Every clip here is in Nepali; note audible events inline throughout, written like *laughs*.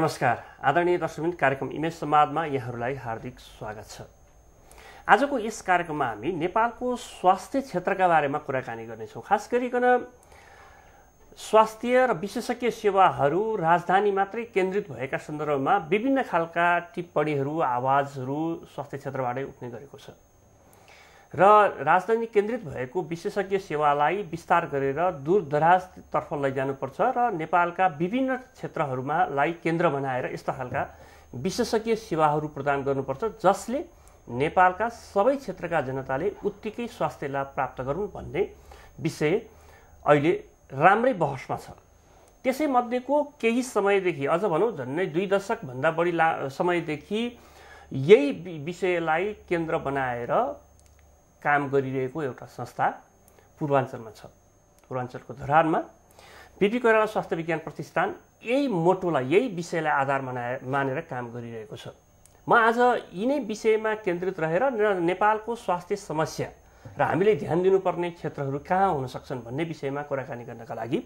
नमस्कार आदरणीय दर्शकबिन कार्यक्रम इमेज संवादमा यहाँहरूलाई हार्दिक स्वागत छ आजको यस कार्यक्रममा हामी नेपालको स्वास्थ्य क्षेत्रका बारेमा कुराकानी गर्नेछौँ खास गरिकन स्वास्थ्य र विशेषज्ञ सेवाहरू राजधानी मात्रै केन्द्रित भएका सन्दर्भमा विभिन्न खालका टिप्पणीहरू आवाजहरू स्वास्थ्य क्षेत्रबाटै उठ्ने गरेको छ र राजधानी केन्द्रित भएको विशेषज्ञ सेवालाई विस्तार गरेर दूरदराजतर्फ लैजानुपर्छ र नेपालका विभिन्न क्षेत्रहरूमा लाई केन्द्र बनाएर यस्ता खालका विशेषज्ञ सेवाहरू प्रदान गर्नुपर्छ जसले नेपालका सबै क्षेत्रका जनताले उत्तिकै स्वास्थ्य लाभ प्राप्त गरून् भन्ने विषय अहिले राम्रै बहसमा छ त्यसै मध्येको केही समयदेखि अझ भनौँ झन्डै दुई दशकभन्दा बढी ला समयदेखि यही विषयलाई केन्द्र बनाएर काम गरिरहेको एउटा संस्था पूर्वाञ्चलमा छ पूर्वाञ्चलको धरानमा बिपी कोइराला स्वास्थ्य विज्ञान प्रतिष्ठान यही मोटोलाई यही विषयलाई आधार मनाए मानेर काम गरिरहेको छ म आज यिनै विषयमा केन्द्रित रहेर नेपालको स्वास्थ्य समस्या र हामीले ध्यान दिनुपर्ने क्षेत्रहरू कहाँ हुन सक्छन् भन्ने विषयमा कुराकानी गर्नका लागि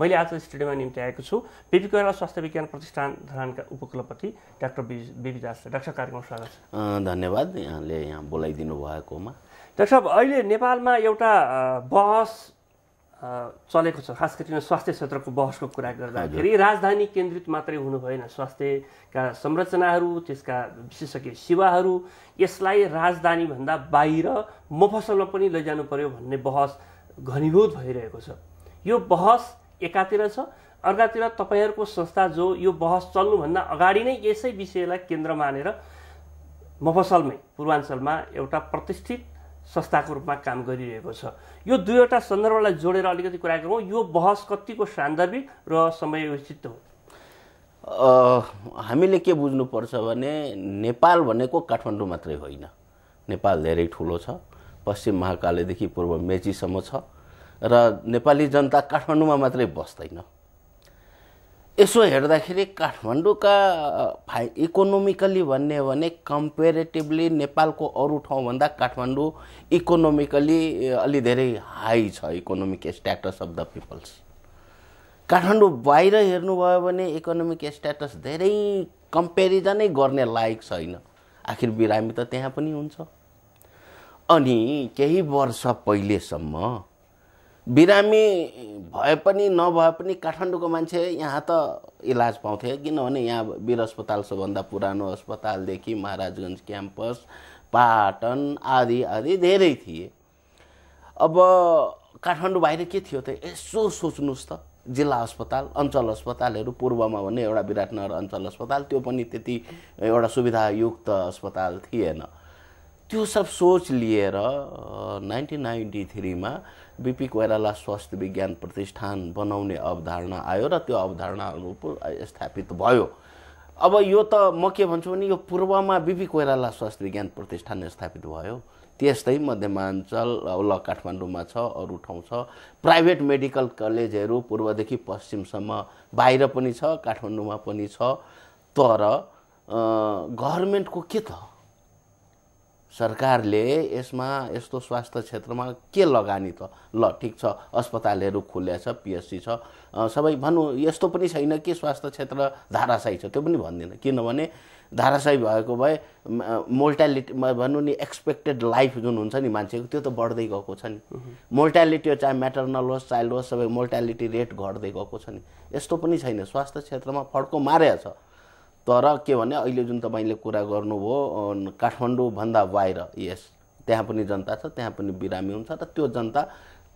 मैले आज स्टुडियोमा निम्ति आएको छु बिपी कोइराला स्वास्थ्य विज्ञान प्रतिष्ठान धरानका उपकुलपति डाक्टर बिबी दास डाक्टर कार्यक्रम स्वागत छ धन्यवाद यहाँले यहाँ बोलाइदिनु भएकोमा डाक्टर साहब अहिले नेपालमा एउटा बहस चलेको छ खास गरिकन स्वास्थ्य क्षेत्रको बहसको कुरा गर्दाखेरि राजधानी केन्द्रित मात्रै हुनु भएन स्वास्थ्यका संरचनाहरू त्यसका विशेषज्ञ सेवाहरू यसलाई राजधानीभन्दा बाहिर मफसलमा पनि लैजानु पर्यो भन्ने बहस घनीभूत भइरहेको छ यो बहस एकातिर छ अर्कातिर तपाईँहरूको संस्था जो यो बहस चल्नुभन्दा अगाडि नै यसै विषयलाई केन्द्र मानेर मफसलमै पूर्वाञ्चलमा एउटा प्रतिष्ठित संस्थाको रूपमा काम गरिरहेको छ यो दुईवटा सन्दर्भलाई जोडेर अलिकति कुरा गरौँ यो बहस कतिको सान्दर्भिक र समय उचित हो हामीले के बुझ्नुपर्छ भने नेपाल भनेको काठमाडौँ मात्रै होइन नेपाल धेरै ठुलो छ पश्चिम महाकालदेखि पूर्व मेचीसम्म छ र नेपाली जनता काठमाडौँमा मात्रै बस्दैन यसो हेर्दाखेरि काठमाडौँका फाइ इकोनोमिकली भन्ने भने कम्पेरिटिभली नेपालको अरू ठाउँभन्दा काठमाडौँ इकोनोमिकली अलि धेरै हाई छ economic status of the peoples Kathmandu बाहिर हेर्नुभयो भने इकोनोमिक स्ट्याटस धेरै कम्पेरिजनै गर्ने लायक छैन आखिर बिरामी त त्यहाँ पनि हुन्छ अनि केही वर्ष पहिलेसम्म बिरामी भए पनि नभए पनि काठमाडौँको मान्छे यहाँ त इलाज पाउँथे किनभने यहाँ वीर अस्पताल सबभन्दा पुरानो अस्पतालदेखि महाराजगञ्ज क्याम्पस पाटन आदि आदि धेरै थिए अब काठमाडौँ बाहिर के थियो त यसो सोच्नुहोस् त जिल्ला अस्पताल अञ्चल अस्पतालहरू पूर्वमा भने एउटा विराटनगर अञ्चल अस्पताल त्यो पनि त्यति एउटा सुविधायुक्त अस्पताल थिएन त्यो सब सोच लिएर नाइन्टिन नाइन्टी थ्रीमा बिपी कोइराला स्वास्थ्य विज्ञान प्रतिष्ठान बनाउने अवधारणा आयो र त्यो अवधारणा अनुरूप स्थापित भयो अब यो त म के भन्छु भने यो पूर्वमा बिपी कोइराला स्वास्थ्य विज्ञान प्रतिष्ठान स्थापित भयो त्यस्तै मध्यमाञ्चल ल काठमाडौँमा छ अरू ठाउँ छ प्राइभेट मेडिकल कलेजहरू पूर्वदेखि पश्चिमसम्म बाहिर पनि छ काठमाडौँमा पनि छ तर गभर्मेन्टको के त सरकारले यसमा यस्तो स्वास्थ्य क्षेत्रमा के लगानी त ल ठिक छ अस्पतालहरू खुल्या छ पिएचसी छ सबै भनौँ यस्तो पनि छैन कि स्वास्थ्य क्षेत्र धाराशाही छ त्यो पनि भन्दिनँ किनभने धाराशाही भएको भए मोर्टालिटी भनौँ नि एक्सपेक्टेड लाइफ जुन हुन्छ नि मान्छेको त्यो त बढ्दै गएको छ नि मोर्टालिटी चाहे म्याटर्नल होस् चाइल्ड होस् सबै मोर्टालिटी रेट घट्दै गएको छ नि यस्तो पनि छैन स्वास्थ्य क्षेत्रमा फड्को मार्या छ तर के भने अहिले जुन तपाईँले कुरा गर्नुभयो काठमाडौँभन्दा बाहिर यस त्यहाँ पनि जनता छ त्यहाँ पनि बिरामी हुन्छ र त्यो जनता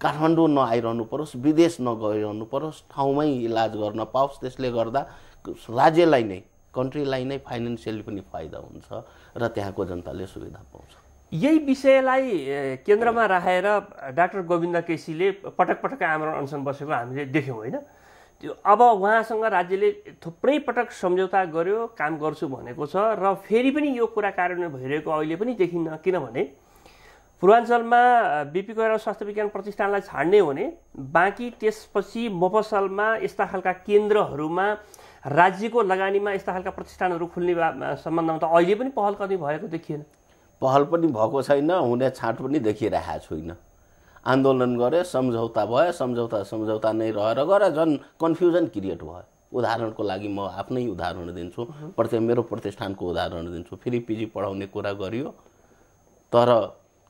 काठमाडौँ नआइरहनु परोस् विदेश नगइरहनु परोस् ठाउँमै इलाज गर्न पाओस् त्यसले गर्दा राज्यलाई नै कन्ट्रीलाई नै फाइनेन्सियली पनि फाइदा हुन्छ र त्यहाँको जनताले सुविधा पाउँछ यही विषयलाई केन्द्रमा राखेर डाक्टर गोविन्द केसीले पटक पटक आमरण अनसन बसेको हामीले देख्यौँ होइन त्यो अब उहाँसँग राज्यले थुप्रै पटक सम्झौता गर्यो काम गर्छु भनेको छ र फेरि पनि यो कुरा कार्यान्वयन भइरहेको अहिले पनि देखिन्न किनभने पूर्वाञ्चलमा बिपी गएर स्वास्थ्य विज्ञान प्रतिष्ठानलाई छाड्ने हो भने बाँकी त्यसपछि मफसलमा यस्ता खालका केन्द्रहरूमा राज्यको लगानीमा यस्ता खालका प्रतिष्ठानहरू खुल्ने सम्बन्धमा त अहिले पनि पहल कति भएको देखिएन पहल पनि भएको छैन हुने छाँट पनि देखिरहेको छुइनँ आन्दोलन गरे सम्झौता भयो सम्झौता सम्झौता नै रहेर गएर झन् कन्फ्युजन क्रिएट भयो उदाहरणको लागि म आफ्नै उदाहरण दिन्छु प्रति मेरो प्रतिष्ठानको उदाहरण दिन्छु फेरि पिजी पढाउने कुरा गरियो तर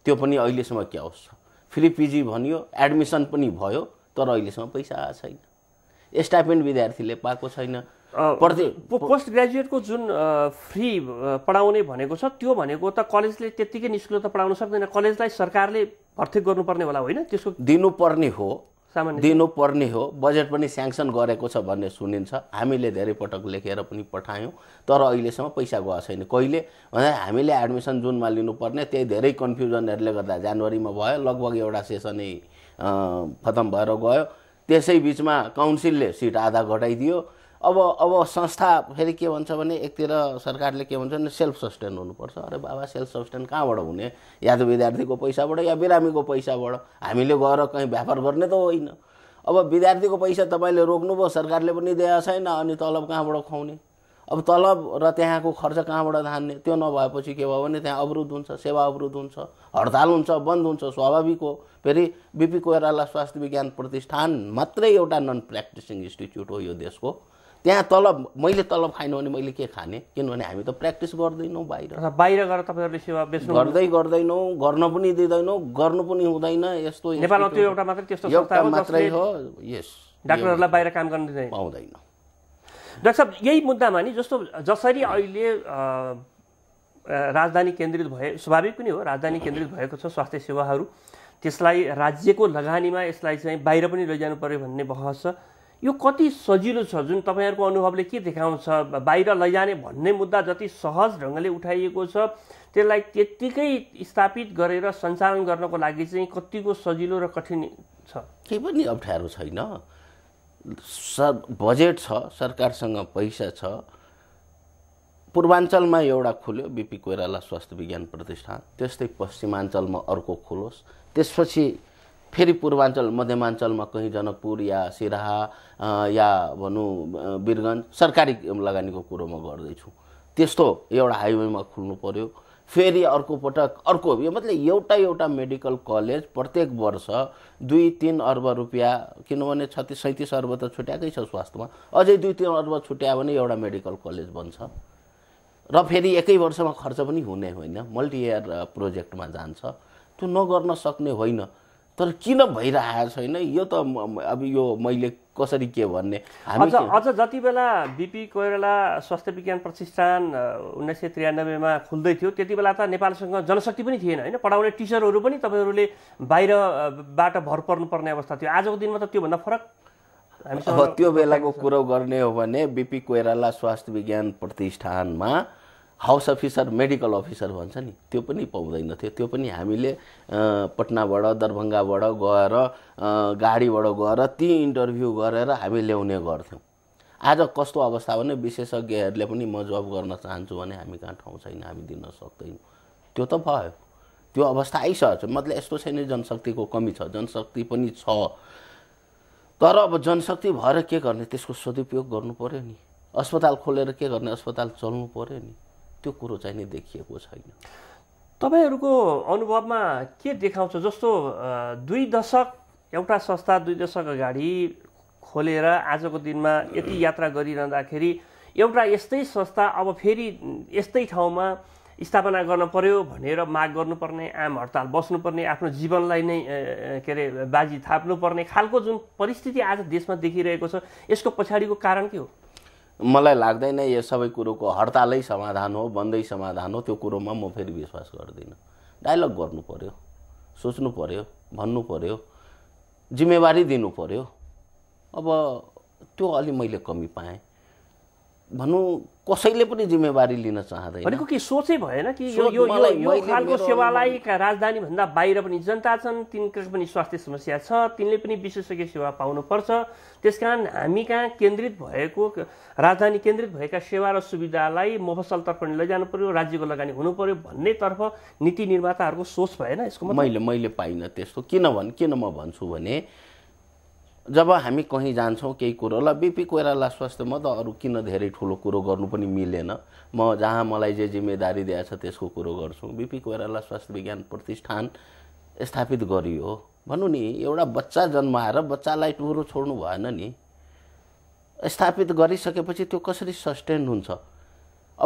त्यो पनि अहिलेसम्म क्या छ फ्री पिजी भनियो एडमिसन पनि भयो तर अहिलेसम्म पैसा आएको छैन स्टाइपेन्ड विद्यार्थीले पाएको छैन प्रति पोस्ट ग्रेजुएटको जुन फ्री पढाउने भनेको छ त्यो भनेको त कलेजले त्यत्तिकै निशुल्क त पढाउन सक्दैन कलेजलाई सरकारले भर्ती गर्नुपर्ने होला होइन त्यसको दिनुपर्ने हो सामान्य दिनुपर्ने हो बजेट पनि स्याङ्सन गरेको छ भन्ने सुनिन्छ हामीले धेरै पटक लेखेर पनि पठायौँ तर अहिलेसम्म पैसा गएको छैन कहिले भन्दा हामीले एडमिसन जुनमा लिनुपर्ने त्यही धेरै कन्फ्युजनहरूले गर्दा जनवरीमा भयो लगभग एउटा सेसनै खतम भएर गयो त्यसै बिचमा काउन्सिलले सिट आधा घटाइदियो अब अब संस्था फेरि के भन्छ भने एकतिर सरकारले के भन्छ भने सेल्फ सस्टेन हुनुपर्छ अरे बाबा सेल्फ सस्टेन कहाँबाट हुने या त विद्यार्थीको पैसाबाट या बिरामीको पैसाबाट हामीले गएर कहीँ व्यापार गर्ने त होइन अब विद्यार्थीको पैसा तपाईँले रोक्नुभयो सरकारले पनि दिएको छैन अनि तलब कहाँबाट खुवाउने अब तलब र त्यहाँको खर्च कहाँबाट धान्ने त्यो नभएपछि के भयो भने त्यहाँ अवरुद्ध हुन्छ सेवा अवरुद्ध हुन्छ हडताल हुन्छ बन्द हुन्छ स्वाभाविक हो फेरि बिपी कोइराला स्वास्थ्य विज्ञान प्रतिष्ठान मात्रै एउटा नन प्र्याक्टिसिङ इन्स्टिच्युट हो यो देशको त्यहाँ तलब मैले तलब खाएन भने मैले के खाने किनभने हामी त प्र्याक्टिस गर्दैनौँ बाहिर बाहिर गएर तपाईँहरूले सेवा बेच्नु गर्दै गर्दैनौँ गर्न पनि दिँदैनौँ गर्नु पनि हुँदैन यस्तो नेपालमा त्यो एउटा मात्रै त्यस्तो एउटा मात्रै हो यस डाक्टरहरूलाई बाहिर काम गर्न दिँदैन पाउँदैन डाक्टर साहब यही मुद्दामा नि जस्तो जसरी अहिले राजधानी केन्द्रित भए स्वाभाविक पनि हो राजधानी केन्द्रित भएको छ स्वास्थ्य सेवाहरू त्यसलाई राज्यको लगानीमा यसलाई चाहिँ बाहिर पनि लैजानु पर्यो भन्ने बहस छ यो कति सजिलो छ जुन तपाईँहरूको अनुभवले के देखाउँछ बाहिर लैजाने भन्ने मुद्दा जति सहज ढङ्गले उठाइएको छ त्यसलाई त्यत्तिकै स्थापित गरेर सञ्चालन गर्नको लागि चाहिँ कतिको सजिलो र कठिन छ केही पनि अप्ठ्यारो छैन सर बजेट छ सरकारसँग पैसा छ पूर्वाञ्चलमा एउटा खुल्यो बिपी कोइराला स्वास्थ्य विज्ञान प्रतिष्ठान त्यस्तै पश्चिमाञ्चलमा अर्को खोलोस् त्यसपछि फेरि पूर्वाञ्चल मध्यमाञ्चलमा कहीँ जनकपुर या सिराहा या भनौँ वीरगन्ज सरकारी लगानीको कुरो म गर्दैछु त्यस्तो एउटा हाइवेमा खुल्नु पऱ्यो फेरि अर्को पटक अर्को यो मतलब एउटा एउटा मेडिकल कलेज प्रत्येक वर्ष दुई तिन अर्ब रुपियाँ किनभने छत्तिस सैँतिस अर्ब त छुट्याएकै छ स्वास्थ्यमा अझै दुई तिन अर्ब छुट्यायो भने एउटा मेडिकल कलेज बन्छ र फेरि एकै वर्षमा खर्च पनि हुने होइन मल्टियर प्रोजेक्टमा जान्छ त्यो नगर्न सक्ने होइन तर किन भइरहेको छैन यो त अब यो मैले कसरी के भन्ने अझ अझ जति बेला बिपी कोइराला स्वास्थ्य विज्ञान प्रतिष्ठान उन्नाइस सय त्रियानब्बेमा खुल्दै थियो त्यति बेला त नेपालसँग जनशक्ति पनि थिएन होइन पढाउने टिचरहरू पनि तपाईँहरूले बाहिरबाट भर पर्नुपर्ने अवस्था थियो आजको दिनमा त त्योभन्दा फरक अब त्यो बेलाको कुरो गर्ने हो भने बिपी कोइराला स्वास्थ्य विज्ञान प्रतिष्ठानमा हाउस अफिसर मेडिकल अफिसर भन्छ नि त्यो पनि पाउँदैन थियो त्यो पनि हामीले पटनाबाट दरभङ्गाबाट गएर गाडीबाट गएर ती इन्टरभ्यू गरेर हामी ल्याउने गर्थ्यौँ आज कस्तो अवस्था भने विशेषज्ञहरूले पनि म जब गर्न चाहन्छु भने हामी कहाँ ठाउँ छैन हामी दिन सक्दैनौँ त्यो त भयो त्यो अवस्था आइसकेको छ मतलब यस्तो छैन जनशक्तिको कमी छ जनशक्ति पनि छ तर अब जनशक्ति भएर के गर्ने त्यसको सदुपयोग गर्नु पऱ्यो नि अस्पताल खोलेर के गर्ने अस्पताल चल्नु पऱ्यो नि त्यो कुरो चाहिँ नि देखिएको छैन तपाईँहरूको अनुभवमा के देखाउँछ जस्तो दुई दशक एउटा संस्था दुई दशक अगाडि खोलेर आजको दिनमा यति यात्रा गरिरहँदाखेरि एउटा यस्तै संस्था अब फेरि यस्तै ठाउँमा स्थापना गर्न पर्यो भनेर माग गर्नुपर्ने आम हडताल बस्नुपर्ने आफ्नो जीवनलाई नै के अरे बाजी थाप्नुपर्ने खालको जुन परिस्थिति आज देशमा देखिरहेको छ यसको पछाडिको कारण के हो मलाई लाग्दैन यो सबै कुरोको हडतालै समाधान हो बन्दै समाधान हो त्यो कुरोमा म फेरि विश्वास गर्दिनँ डायलग गर्नु पऱ्यो सोच्नु पऱ्यो भन्नु पऱ्यो जिम्मेवारी दिनु पऱ्यो अब त्यो अलि मैले कमी पाएँ भनौँ कसैले पनि जिम्मेवारी लिन चाहँदैन भनेको के सोचै भएन कि यो यो यो खालको सेवालाई राजधानीभन्दा बाहिर पनि जनता छन् तिनको पनि स्वास्थ्य समस्या छ तिनले पनि विशेषज्ञ सेवा पाउनुपर्छ त्यस कारण हामी कहाँ केन्द्रित भएको राजधानी केन्द्रित भएका सेवा र सुविधालाई मफसलतर्फ लैजानु पर्यो राज्यको लगानी हुनु पर्यो भन्नेतर्फ नीति निर्माताहरूको सोच भएन यसको मैले मैले पाइनँ त्यस्तो किनभने किन म भन्छु भने जब हामी कहीँ जान्छौँ केही कुरो ल बिपी कोइराला स्वास्थ्य म त अरू किन धेरै ठुलो कुरो गर्नु पनि मिलेन म जहाँ मलाई जे जिम्मेदारी दिएछ त्यसको कुरो गर्छु बिपी कोइराला स्वास्थ्य विज्ञान प्रतिष्ठान स्थापित गरियो भनौँ नि एउटा बच्चा जन्माएर बच्चालाई टुरो छोड्नु भएन नि स्थापित गरिसकेपछि त्यो कसरी सस्टेन हुन्छ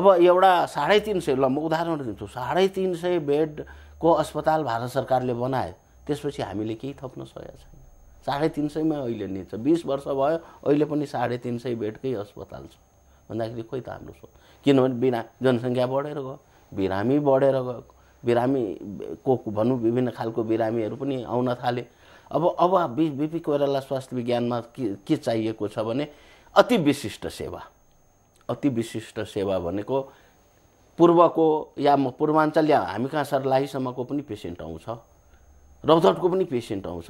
अब एउटा साढे तिन सय ल म उदाहरण दिन्छु साढे तिन सय बेडको अस्पताल भारत सरकारले बनायो त्यसपछि हामीले केही थप्न सकेका छैन साढे तिन सयमा अहिले नि छ बिस वर्ष भयो अहिले पनि साढे तिन सय बेडकै अस्पताल छ भन्दाखेरि खोइ त हाम्रो स्व किनभने बिरा जनसङ्ख्या बढेर गयो बिरामी बढेर गयो बिरामी को भनौँ विभिन्न खालको बिरामीहरू पनि आउन थाले अब अब बि बिपी कोइराला स्वास्थ्य विज्ञानमा के के चाहिएको छ भने अति विशिष्ट सेवा अति विशिष्ट सेवा भनेको पूर्वको या पूर्वाञ्चल या हामी कहाँ सर्लाहीसम्मको पनि पेसेन्ट आउँछ रौतहटको पनि पेसेन्ट आउँछ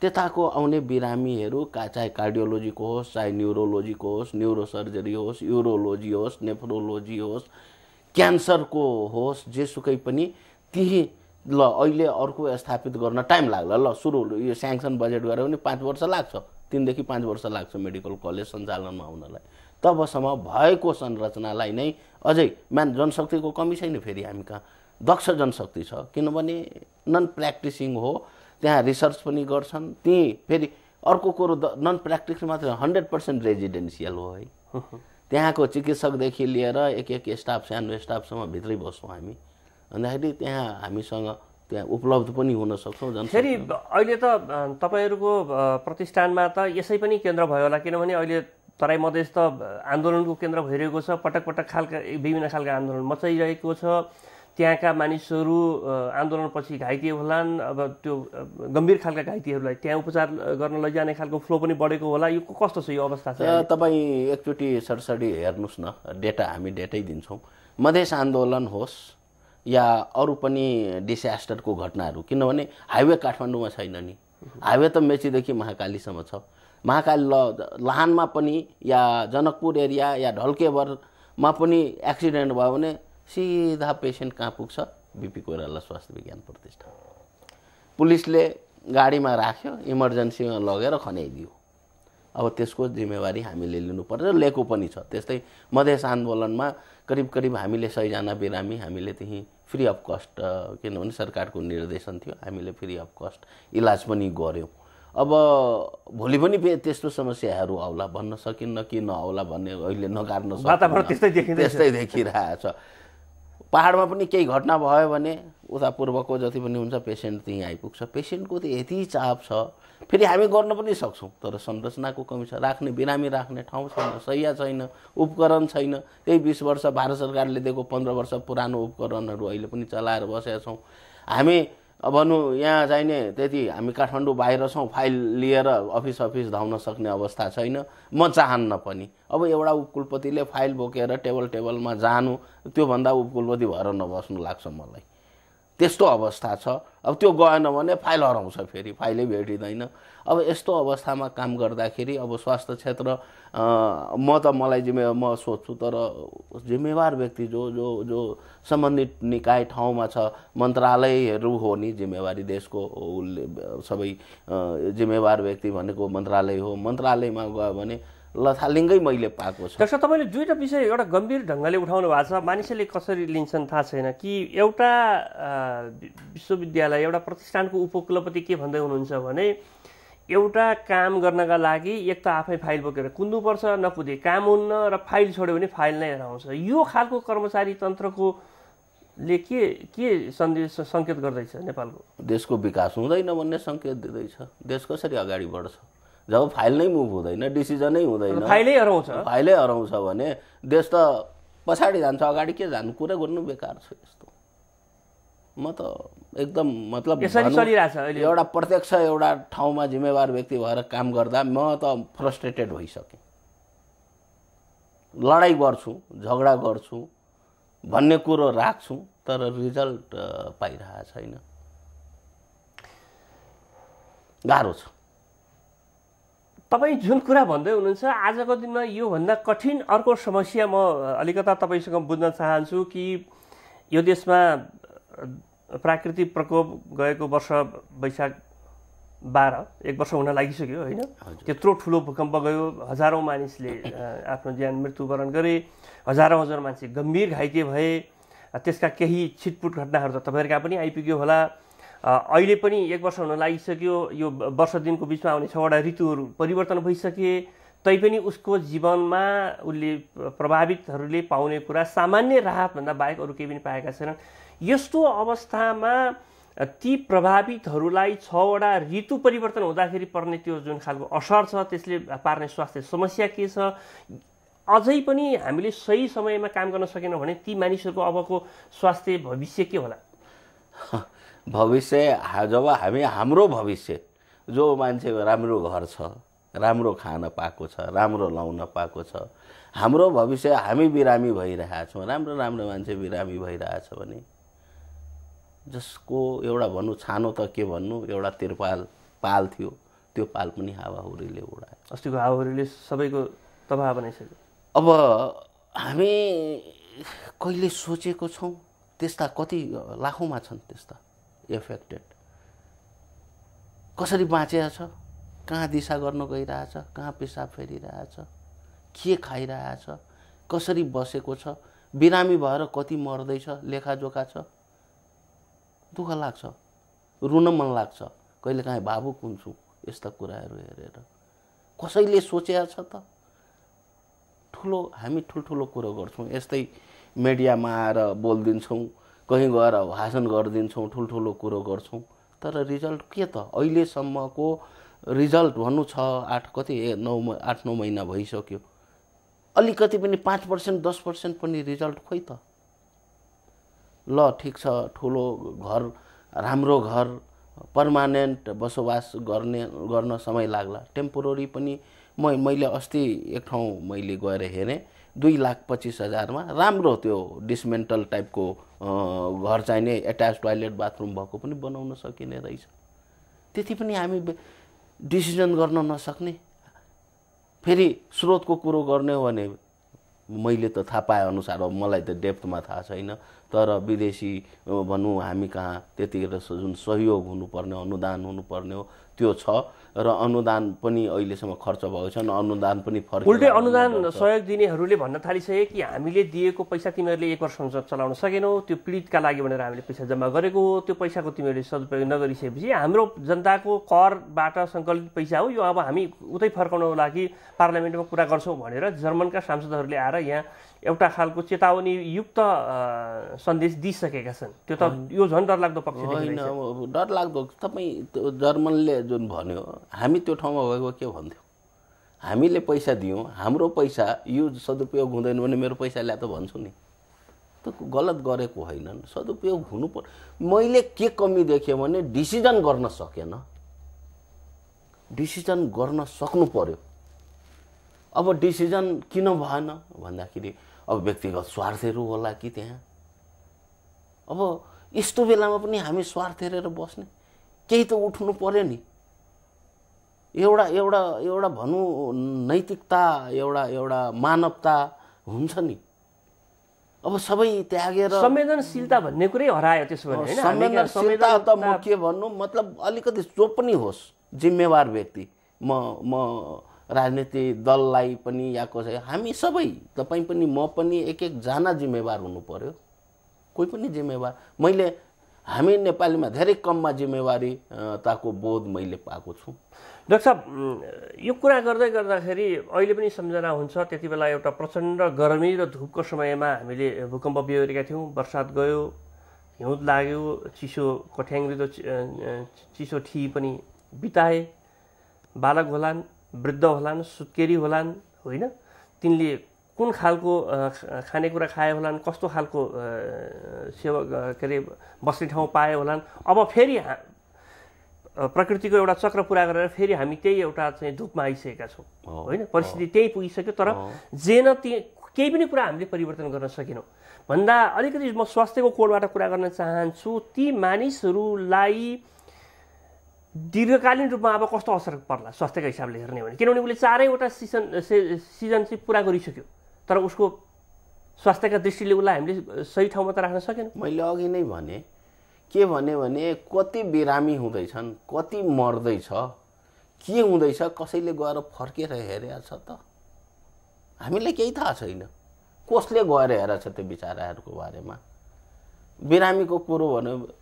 त्यताको आउने बिरामीहरू का चाहे कार्डियोलोजीको होस् चाहे न्युरोलोजीको होस् न्युरो सर्जरी होस् युरोलोजी होस् नेफ्रोलोजी होस् क्यान्सरको होस् जेसुकै पनि त्यही ल अहिले अर्को स्थापित गर्न टाइम लाग्ला ल सुरु यो स्याङसन बजेट गऱ्यो भने पाँच वर्ष लाग्छ तिनदेखि पाँच वर्ष लाग्छ मेडिकल कलेज सञ्चालनमा आउनलाई तबसम्म भएको संरचनालाई नै अझै मान जनशक्तिको कमी छैन फेरि हामी कहाँ दक्ष जनशक्ति छ किनभने नन प्र्याक्टिसिङ हो त्यहाँ रिसर्च पनि गर्छन् त्यहीँ फेरि अर्को कुरो नन प्र्याक्टिकल मात्र हन्ड्रेड पर्सेन्ट रेजिडेन्सियल हो है *laughs* त्यहाँको चिकित्सकदेखि लिएर एक एक स्टाफ सानो स्टाफसम्म भित्रै बस्छौँ हामी भन्दाखेरि त्यहाँ हामीसँग त्यहाँ उपलब्ध पनि हुन सक्छौँ फेरि अहिले त तपाईँहरूको प्रतिष्ठानमा त यसै पनि केन्द्र भयो होला किनभने अहिले तराई मधेस त आन्दोलनको केन्द्र भइरहेको छ पटक पटक खालका विभिन्न खालका आन्दोलन मचाइरहेको छ त्यहाँका मानिसहरू आन्दोलनपछि घाइते होलान् अब त्यो गम्भीर खालका घाइतेहरूलाई त्यहाँ उपचार गर्न लैजाने खालको फ्लो पनि बढेको होला यो कस्तो छ यो अवस्था छ तपाईँ एकचोटि सरसरी हेर्नुहोस् न डेटा हामी डेटै दिन्छौँ मधेस आन्दोलन होस् या अरू पनि डिसास्टरको घटनाहरू किनभने हाइवे काठमाडौँमा छैन नि हाइवे त मेचीदेखि महाकालीसम्म छ महाकाली लहानमा पनि या जनकपुर एरिया या ढल्केबरमा पनि एक्सिडेन्ट भयो भने सिधा पेसेन्ट कहाँ पुग्छ बिपी कोइराला स्वास्थ्य विज्ञान प्रतिष्ठान पुलिसले गाडीमा राख्यो इमर्जेन्सीमा लगेर खनाइदियो अब त्यसको जिम्मेवारी हामीले लिनु लिनुपर्छ लिएको पनि छ त्यस्तै मधेस आन्दोलनमा करिब करिब हामीले सयजना बिरामी हामीले त्यहीँ फ्री अफ कस्ट किनभने सरकारको निर्देशन थियो हामीले फ्री अफ कस्ट इलाज पनि गऱ्यौँ अब भोलि पनि त्यस्तो समस्याहरू आउला भन्न सकिन्न कि नआउला भन्ने अहिले नकार्न सक्छ त्यस्तै देखिरहेको छ पाहाडमा पनि केही घटना भयो भने उता पूर्वको जति पनि हुन्छ पेसेन्ट त्यहीँ आइपुग्छ पेसेन्टको त यति चाप छ फेरि हामी गर्न पनि सक्छौँ तर संरचनाको कमी छ राख्ने बिरामी राख्ने ठाउँ छैन सैया छैन उपकरण छैन त्यही बिस वर्ष भारत सरकारले दिएको पन्ध्र वर्ष पुरानो उपकरणहरू अहिले पनि चलाएर बसेका छौँ हामी भन्नु यहाँ चाहिने त्यति हामी काठमाडौँ बाहिर छौँ फाइल लिएर अफिस अफिस धाउन सक्ने अवस्था छैन म चाहन्न पनि अब एउटा उपकुलपतिले फाइल बोकेर टेबल टेबलमा जानु त्योभन्दा उपकुलपति भएर नबस्नु लाग्छ मलाई त्यस्तो अवस्था छ अब त्यो गएन भने फाइल हराउँछ फेरि फाइलै भेटिँदैन अब यस्तो अवस्थामा काम गर्दाखेरि अब स्वास्थ्य क्षेत्र म त मलाई जिम्मे म सोध्छु तर जिम्मेवार व्यक्ति जो जो जो सम्बन्धित निकाय ठाउँमा छ मन्त्रालयहरू हो नि जिम्मेवारी देशको उसले सबै जिम्मेवार व्यक्ति भनेको मन्त्रालय हो मन्त्रालयमा गयो भने लथालिङ्गै मैले पाएको छु जस्तो तपाईँले दुईवटा विषय एउटा गम्भीर ढङ्गले उठाउनु भएको छ मानिसले कसरी लिन्छन् थाहा छैन कि एउटा विश्वविद्यालय एउटा प्रतिष्ठानको उपकुलपति के भन्दै हुनुहुन्छ भने एउटा काम गर्नका लागि एक त आफै फाइल बोकेर कुद्नुपर्छ नकुदे काम हुन्न र फाइल छोड्यो भने फाइल नै हराउँछ यो खालको कर्मचारी तन्त्रको ले के के सन्देश सङ्केत गर्दैछ नेपालको देशको विकास हुँदैन भन्ने सङ्केत दिँदैछ देश कसरी अगाडि बढ्छ जब फाइल नै मुभ हुँदैन डिसिजनै हुँदैन फाइलै हराउँछ फाइलै हराउँछ भने देश त पछाडि जान्छ अगाडि के जानु कुरा गर्नु बेकार छ यस्तो म त एकदम मतलब एउटा प्रत्यक्ष एउटा ठाउँमा जिम्मेवार व्यक्ति भएर काम गर्दा म त फ्रस्ट्रेटेड भइसकेँ लडाइँ गर्छु झगडा गर्छु भन्ने कुरो राख्छु तर रिजल्ट पाइरहेको छैन गाह्रो छ तपाईँ जुन कुरा भन्दै हुनुहुन्छ आजको दिनमा योभन्दा कठिन अर्को समस्या म अलिकता तपाईँसँग बुझ्न चाहन्छु कि यो देशमा प्राकृतिक प्रकोप गएको वर्ष वैशाख बाह्र एक वर्ष हुन लागिसक्यो होइन त्यत्रो ठुलो भूकम्प गयो हजारौँ मानिसले आफ्नो ज्यान मृत्युवरण गरे हजारौँ हजार मान्छे गम्भीर घाइते भए त्यसका केही छिटपुट घटनाहरू त तपाईँहरूका पनि आइपुग्यो होला अहिले पनि एक वर्ष हुन लागिसक्यो यो वर्ष दिनको बिचमा आउने छवटा ऋतुहरू परिवर्तन भइसके तैपनि उसको जीवनमा उसले प्रभावितहरूले पाउने कुरा सामान्य राहतभन्दा बाहेक अरू केही पनि पाएका छैनन् यस्तो अवस्थामा ती प्रभावितहरूलाई छवटा ऋतु परिवर्तन हुँदाखेरि पर्ने त्यो जुन खालको असर छ त्यसले पार्ने स्वास्थ्य समस्या के छ अझै पनि हामीले सही समयमा काम गर्न सकेनौँ भने ती मानिसहरूको अबको स्वास्थ्य भविष्य के होला *laughs* भविष्य जब हामी हाम्रो भविष्य जो मान्छे राम्रो घर छ राम्रो खान पाएको छ राम्रो लाउन पाएको छ हाम्रो भविष्य हामी बिरामी भइरहेछौँ राम्रो राम्रो मान्छे बिरामी भइरहेछ भने जसको एउटा भन्नु छानो त के भन्नु एउटा तिरपाल पाल थियो त्यो पाल पनि हावाहुरीले उडायो अस्तिको हावाहुरीले सबैको तबाह बनाइसक्यो अब हामी कहिले सोचेको छौँ त्यस्ता कति लाखौँमा छन् त्यस्ता एफेक्टेड कसरी बाँचेको छ कहाँ दिशा गर्न गइरहेछ कहाँ पिसाब फेरिरहेछ के खाइरहेछ कसरी बसेको छ बिरामी भएर कति मर्दैछ लेखाजोखा छ दुःख लाग्छ रुन मन लाग्छ कहिले काहीँ भावुक हुन्छु यस्ता कुराहरू हेरेर कसैले सोचेको छ त ठुलो हामी ठुल्ठुलो कुरो गर्छौँ यस्तै मिडियामा आएर बोलिदिन्छौँ कहीँ गएर भाषण गरिदिन्छौँ ठुल्ठुलो कुरो गर्छौँ तर रिजल्ट के त अहिलेसम्मको रिजल्ट भन्नु छ आठ कति नौ आठ नौ महिना भइसक्यो अलिकति पनि पाँच पर्सेन्ट दस पर्सेन्ट पनि रिजल्ट खोइ त ल ठिक छ ठुलो घर राम्रो घर पर्मानेन्ट बसोबास गर्ने गर्न समय लाग्ला टेम्पोररी पनि मैले अस्ति एक ठाउँ मैले गएर हेरेँ दुई लाख पच्चिस हजारमा राम्रो त्यो डिसमेन्टल टाइपको घर चाहिने एट्याच टोइलेट बाथरुम भएको पनि बनाउन सकिने रहेछ त्यति पनि हामी डिसिजन गर्न नसक्ने फेरि स्रोतको कुरो गर्ने हो भने मैले त थाहा पाएअनुसार अब मलाई त डेप्थमा थाहा छैन तर विदेशी भनौँ हामी कहाँ त्यतिखेर जुन सहयोग हुनुपर्ने अनुदान हुनुपर्ने हो त्यो छ र अनुदान पनि अहिलेसम्म खर्च भएको छ अनुदान पनि फर्क उल्टै अनुदान सहयोग दिनेहरूले भन्न थालिसके कि हामीले दिएको पैसा तिमीहरूले एक वर्षसम्म चलाउन सकेनौ त्यो पीडितका लागि भनेर हामीले पैसा जम्मा गरेको हो त्यो पैसाको तिमीहरूले सदुपयोग नगरिसकेपछि हाम्रो जनताको करबाट सङ्कलित पैसा हो यो अब हामी उतै फर्काउनको लागि पार्लियामेन्टमा कुरा गर्छौँ भनेर जर्मनका सांसदहरूले आएर यहाँ एउटा खालको चेतावनीयुक्त सन्देश दिइसकेका छन् त्यो त यो झन् डरलाग्दो पक्ष होइन डरलाग्दो तपाईँ त्यो जर्मनले जुन भन्यो हामी त्यो ठाउँमा भएको के भन्थ्यौँ हामीले पैसा दियौँ हाम्रो पैसा यो सदुपयोग हुँदैन भने मेरो पैसा ल्या त भन्छु नि त गलत गरेको होइन सदुपयोग हुनु पर् मैले के कमी देखेँ भने डिसिजन गर्न सकेन डिसिजन गर्न सक्नु पर्यो अब डिसिजन किन भएन भन्दाखेरि अब व्यक्तिगत स्वार्थहरू होला कि त्यहाँ अब यस्तो बेलामा पनि हामी स्वार्थ हेरेर बस्ने केही त उठ्नु पऱ्यो नि एउटा एउटा एउटा भनौँ नैतिकता एउटा एउटा मानवता हुन्छ नि अब सबै त्यागेर संवेदनशीलता भन्ने कुरै हरायो त्यसो भने संवेदनशीलता त म के भन्नु मतलब अलिकति जो पनि होस् जिम्मेवार व्यक्ति म म राजनीति दललाई पनि या कसै हामी सबै तपाईँ पनि म पनि एक एकजना जिम्मेवार हुनु पर्यो कोही पनि जिम्मेवार मैले हामी नेपालीमा धेरै कममा जिम्मेवारी ताको बोध मैले पाएको छु डाक्टर साहब यो कुरा गर्दै गर्दाखेरि अहिले पनि सम्झना हुन्छ त्यति बेला एउटा प्रचण्ड गर्मी र धुपको समयमा हामीले भूकम्प बिहोरेका थियौँ बर्सात गयो हिउँद लाग्यो चिसो कठ्याङ्ग्रिदो चिसो ठी पनि बिताए बालक होलान् वृद्ध होलान् सुत्केरी होलान् होइन तिनले कुन खालको खानेकुरा खाए होलान् कस्तो खालको सेवा के अरे बस्ने ठाउँ पाए होलान् अब फेरि प्रकृतिको एउटा चक्र पुरा गरेर फेरि हामी त्यही एउटा चाहिँ धुपमा आइसकेका छौँ होइन परिस्थिति त्यही पुगिसक्यो तर जेन ती केही पनि कुरा हामीले परिवर्तन गर्न सकेनौँ भन्दा अलिकति म स्वास्थ्यको कोडबाट कुरा गर्न चाहन्छु ती मानिसहरूलाई दीर्घकालीन रूपमा अब कस्तो असर पर्ला स्वास्थ्यको हिसाबले हेर्ने भने किनभने उसले चारैवटा सिजन सिजन चाहिँ पुरा गरिसक्यो तर उसको स्वास्थ्यका दृष्टिले उसलाई हामीले सही ठाउँमा त राख्न सकेन मैले अघि नै भने के भने भने कति बिरामी हुँदैछन् कति मर्दैछ के हुँदैछ कसैले गएर फर्केर हेरेको छ त हामीलाई केही थाहा छैन कसले गएर हेरेको छ त्यो बिचराहरूको बारेमा बिरामीको कुरो भन्यो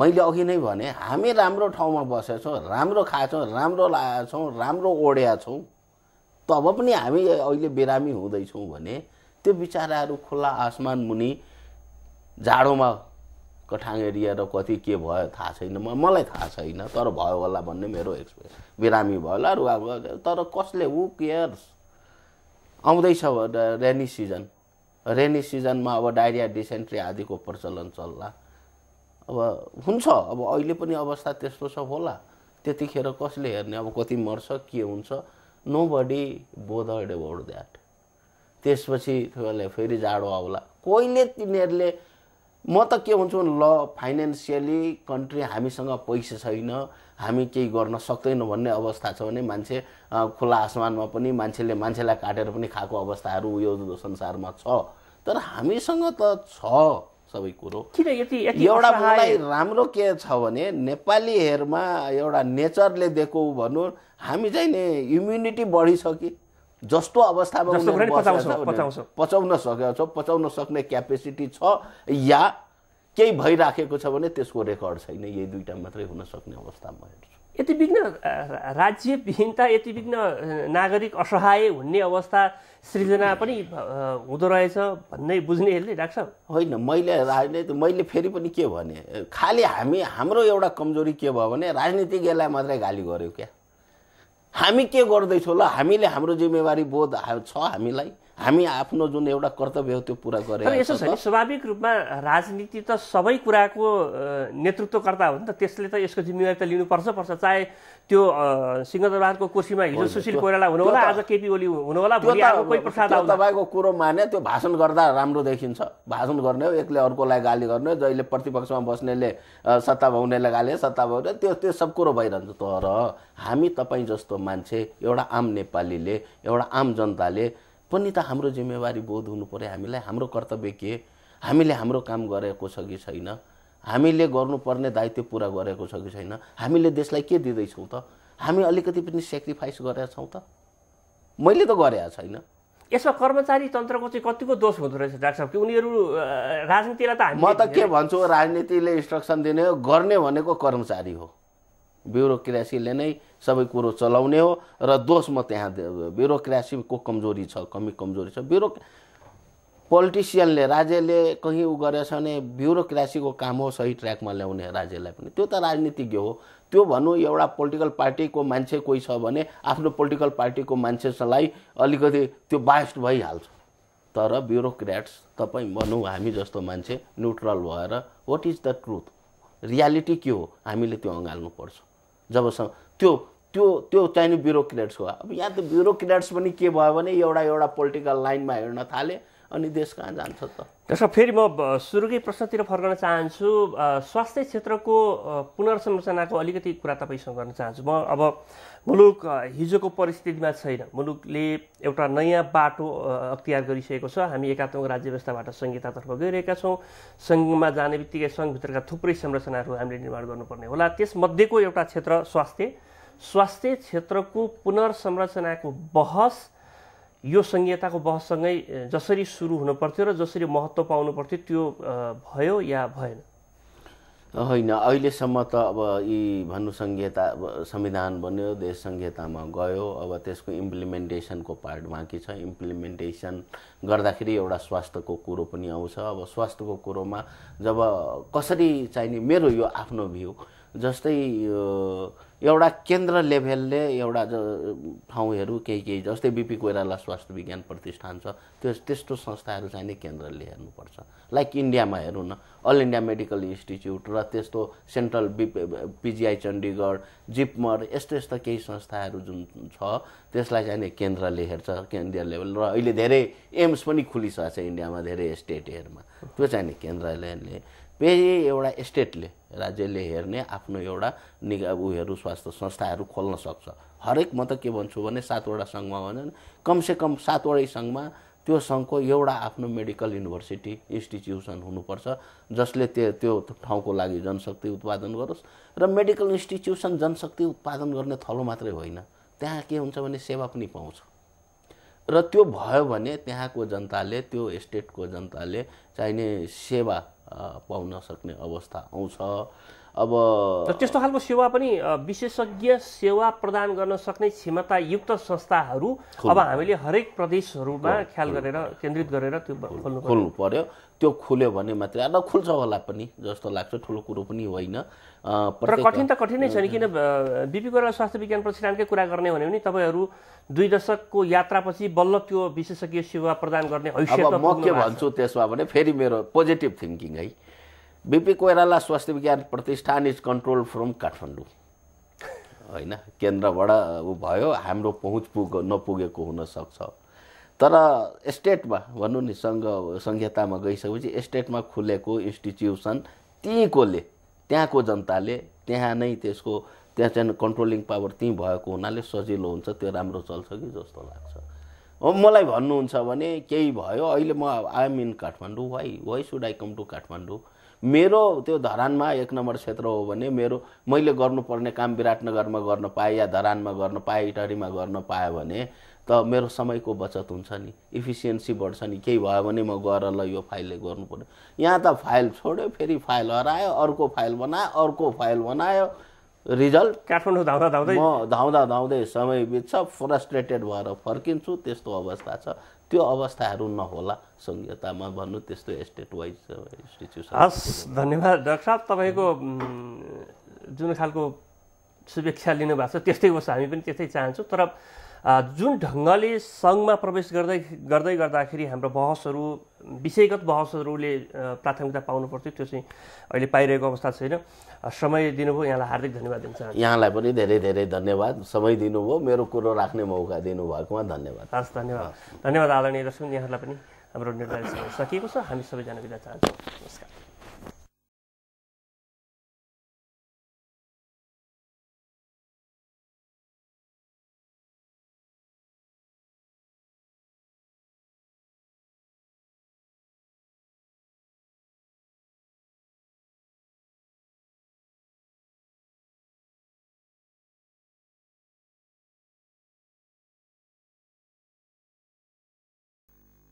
मैले अघि नै भने हामी राम्रो ठाउँमा बसेछौँ राम्रो खाएछौँ राम्रो लगाएका छौँ राम्रो ओढ्या छौँ तब पनि हामी अहिले बिरामी हुँदैछौँ भने त्यो बिचराहरू खुल्ला आसमान मुनि जाडोमा कठाङ्गेरिएर कति के भयो थाहा छैन म मलाई थाहा छैन तर भयो होला भन्ने मेरो एक्सपिरियन्स बिरामी भयो होला रुवा तर कसले हु केयर्स आउँदैछ रेनी सिजन रेनी सिजनमा अब डायरिया डिसेन्ट्री आदिको प्रचलन चल्ला अब हुन्छ अब अहिले पनि अवस्था त्यस्तो छ होला त्यतिखेर कसले हेर्ने अब कति मर्छ के हुन्छ nobody bothered about that त्यसपछि तपाईँलाई फेरि जाडो आउला कोहीले तिनीहरूले म त के भन्छु ल फाइनेन्सियली कन्ट्री हामीसँग पैसा छैन हामी केही गर्न सक्दैनौँ भन्ने अवस्था छ भने मान्छे खुला आसमानमा पनि मान्छेले मान्छेलाई काटेर पनि खाएको अवस्थाहरू यो संसारमा छ तर हामीसँग त छ सबै कुरो किन यति एउटा मलाई राम्रो के छ भने नेपालीहरूमा एउटा नेचरले दिएको भनौँ हामी चाहिँ नि इम्युनिटी कि जस्तो अवस्थामा पचाउन सकेको छ पचाउन सक्ने क्यापेसिटी छ या केही भइराखेको छ भने त्यसको रेकर्ड छैन यही दुइटा मात्रै हुन सक्ने अवस्थामा हेर्छु यति विघ्न राज्यविहीनता यति विघ्न नागरिक असहाय हुने अवस्था सृजना पनि हुँदो रहेछ भन्ने बुझ्नेहरूले राख्छ होइन मैले राजनीति मैले फेरि पनि के भने खालि हामी हाम्रो एउटा कमजोरी के भयो भने राजनीतिक राजनीतिज्ञलाई मात्रै गाली गऱ्यो क्या हामी के गर्दैछौँ ल हामीले हाम्रो जिम्मेवारी बोध छ हामीलाई हामी आफ्नो जुन एउटा कर्तव्य हो त्यो पुरा गरेर यसो छ नि स्वाभाविक रूपमा राजनीति त सबै कुराको नेतृत्वकर्ता हो नि त त्यसले त यसको जिम्मेवारी त लिनुपर्छ पर्छ चाहे त्यो सिंहदरबारको कुर्सीमा हिजो सुशील कोइराला होला आज केपी ओली हुनु हुनुहोला तपाईँको कुरो माने त्यो भाषण गर्दा राम्रो देखिन्छ भाषण गर्ने हो एकले अर्कोलाई गाली गर्ने हो जहिले प्रतिपक्षमा बस्नेले सत्ता भाउनेलाई गाली सत्ता भाउने त्यो त्यो सब कुरो भइरहन्छ तर हामी तपाईँ जस्तो मान्छे एउटा आम नेपालीले एउटा आम जनताले पनि त हाम्रो जिम्मेवारी बोध हुनु पऱ्यो हामीलाई हाम्रो कर्तव्य के हामीले हाम्रो काम गरेको छ कि छैन हामीले गर्नुपर्ने दायित्व पुरा गरेको छ कि छैन हामीले देशलाई के दिँदैछौँ त हामी अलिकति पनि सेक्रिफाइस गरेका छौँ त मैले त गरेका छैन यसमा कर्मचारी तन्त्रको चाहिँ कतिको दोष हुँदो रहेछ डाक्टर साहब कि उनीहरू राजनीतिलाई त म त के भन्छु राजनीतिले इन्स्ट्रक्सन दिने हो गर्ने भनेको कर्मचारी हो ब्युरोक्रेसीले नै सबै कुरो चलाउने हो र दोष म त्यहाँ ब्युरोक्रेसीको कमजोरी छ कमी कमजोरी छ ब्युरो पोलिटिसियनले राज्यले कहीँ उ गरेछ भने ब्युरोक्रेसीको काम हो सही ट्र्याकमा ल्याउने राज्यलाई पनि त्यो त राजनीतिज्ञ हो त्यो भनौँ एउटा पोलिटिकल पार्टीको मान्छे कोही छ भने आफ्नो पोलिटिकल पार्टीको मान्छेसलाई अलिकति त्यो बास्ट भइहाल्छ तर ब्युरोक्रेट्स तपाईँ भनौँ हामी जस्तो मान्छे न्युट्रल भएर what is the truth reality के हो हामीले त्यो अँगाल्नुपर्छ जबसम्म त्यो त्यो त्यो चाहिने ब्युरोक्रेट्स हो अब यहाँ त ब्युरोक्रेट्स पनि के भयो भने एउटा एउटा पोलिटिकल लाइनमा हेर्न थाले अनि देश कहाँ जान्छ त त्यसमा फेरि म सुरुकै प्रश्नतिर फर्कन चाहन्छु स्वास्थ्य क्षेत्रको पुनर्संरचनाको अलिकति कुरा तपाईँसँग गर्न चाहन्छु म अब मुलुक हिजोको परिस्थितिमा छैन मुलुकले एउटा नयाँ बाटो अख्तियार गरिसकेको छ हामी एकात्मक राज्य व्यवस्थाबाट संहितातर्फ गइरहेका छौँ सङ्घमा जाने बित्तिकै सङ्घभित्रका थुप्रै संरचनाहरू हामीले निर्माण गर्नुपर्ने होला त्यसमध्येको एउटा क्षेत्र स्वास्थ्य स्वास्थ्य क्षेत्रको पुनर्संरचनाको बहस यो संहिताको बहससँगै जसरी सुरु हुनुपर्थ्यो र जसरी महत्त्व पाउनु पर्थ्यो त्यो भयो या भएन होइन अहिलेसम्म त अब यी भन्नु संहिता संविधान बन्यो देश संहितामा गयो अब त्यसको इम्प्लिमेन्टेसनको पार्ट बाँकी छ इम्प्लिमेन्टेसन गर्दाखेरि एउटा स्वास्थ्यको कुरो पनि आउँछ अब स्वास्थ्यको कुरोमा जब कसरी चाहिने मेरो यो आफ्नो भ्यू जस्तै एउटा केन्द्र लेभलले एउटा ठाउँहरू केही केही जस्तै बिपी कोइराला स्वास्थ्य विज्ञान प्रतिष्ठान छ त्यो त्यस्तो संस्थाहरू चाहिँ नि केन्द्रले हेर्नुपर्छ लाइक इन्डियामा हेरौँ न अल इन्डिया मेडिकल इन्स्टिच्युट र त्यस्तो सेन्ट्रल बि पिजिआई चण्डीगढ जिपमर यस्तो यस्तो केही संस्थाहरू जुन छ त्यसलाई चाहिँ नि केन्द्रले हेर्छ केन्द्रीय लेभल र अहिले धेरै एम्स पनि खुलिसकेको छ इन्डियामा धेरै स्टेटहरूमा त्यो चाहिँ नि केन्द्रले फेरि एउटा स्टेटले राज्यले हेर्ने आफ्नो एउटा निगा उयोहरू स्वास्थ्य संस्थाहरू खोल्न सक्छ हरेक म त के भन्छु भने सातवटा सङ्घमा भनौँ कमसेकम सातवटै सङ्घमा त्यो सङ्घको एउटा आफ्नो मेडिकल युनिभर्सिटी इन्स्टिट्युसन हुनुपर्छ जसले त्यो त्यो ठाउँको लागि जनशक्ति उत्पादन गरोस् र मेडिकल इन्स्टिट्युसन जनशक्ति उत्पादन गर्ने थलो मात्रै होइन त्यहाँ के हुन्छ भने सेवा पनि पाउँछ र त्यो भयो भने त्यहाँको जनताले त्यो स्टेटको जनताले चाहिने सेवा पाउन सक्ने अवस्था आउँछ अब त्यस्तो खालको सेवा पनि विशेषज्ञ सेवा प्रदान गर्न सक्ने क्षमतायुक्त संस्थाहरू अब हामीले हरेक प्रदेशहरूमा ख्याल गरेर केन्द्रित गरेर त्यो खोल्नु पर्यो त्यो खुल्यो भने मात्रै र खुल्छ होला पनि जस्तो लाग्छ ठुलो कुरो पनि होइन र कठिन त कठिनै छ नि किन बिपी कोइराला स्वास्थ्य विज्ञान प्रतिष्ठानकै कुरा गर्ने हो भने तपाईँहरू दुई दशकको यात्रापछि बल्ल त्यो विशेषज्ञ सेवा प्रदान गर्ने हैसियत म के भन्छु त्यसमा भने फेरि मेरो पोजिटिभ थिङ्किङ है बिपी कोइराला स्वास्थ्य विज्ञान प्रतिष्ठान इज कन्ट्रोल फ्रम काठमाडौँ होइन केन्द्रबाट ऊ भयो हाम्रो पहुँच पुग नपुगेको हुनसक्छ तर स्टेटमा भनौँ नि सङ्घ संहितामा गइसकेपछि स्टेटमा खुलेको इन्स्टिट्युसन त्यहीँकोले त्यहाँको जनताले त्यहाँ नै त्यसको त्यहाँ चाहिँ कन्ट्रोलिङ पावर त्यहीँ भएको हुनाले सजिलो हुन्छ त्यो राम्रो चल्छ कि जस्तो लाग्छ मलाई भन्नुहुन्छ भने केही भयो अहिले म I'm in Kathmandu why why should I come to Kathmandu मेरो त्यो धरानमा एक नम्बर क्षेत्र हो भने मेरो मैले गर्नुपर्ने काम विराटनगरमा गर्न पाएँ या धरानमा गर्न पाएँ इटरीमा गर्न पाएँ भने त मेरो समयको बचत हुन्छ नि इफिसियन्सी बढ्छ नि केही भयो भने म गएर ल यो फाइलले गर्नु पऱ्यो यहाँ त फाइल छोड्यो फेरि फाइल हरायो अर्को फाइल बनायो अर्को फाइल बनायो रिजल्ट काठमाडौँ धाउँदा धाउँदै म धाउँदा धाउँदै समय बित्छ फ्रस्ट्रेटेड भएर फर्किन्छु त्यस्तो अवस्था छ त्यो अवस्थाहरू नहोला संहितामा भन्नु त्यस्तो स्टेट वाइज इन्स्टिच्युसन हस् धन्यवाद डाक्टर साहब तपाईँको जुन खालको शुभेच्छा लिनुभएको छ त्यस्तै होस् हामी पनि त्यस्तै चाहन्छौँ तर जुन ढङ्गले सङ्घमा प्रवेश गर्दै गर्दै गर्दाखेरि हाम्रो बहसहरू विषयगत बहसहरूले प्राथमिकता पाउनु पर्थ्यो त्यो चाहिँ अहिले पाइरहेको अवस्था छैन समय दिनुभयो यहाँलाई हार्दिक धन्यवाद दिन चाहन्छु यहाँलाई पनि धेरै धेरै धन्यवाद समय दिनुभयो मेरो कुरो राख्ने मौका दिनुभएकोमा धन्यवाद हस् धन्यवाद धन्यवाद आदरणीय दर्शक यहाँहरूलाई पनि हाम्रो निर्धारित सकिएको छ हामी सबैजना बिदा चाहन्छौँ नमस्कार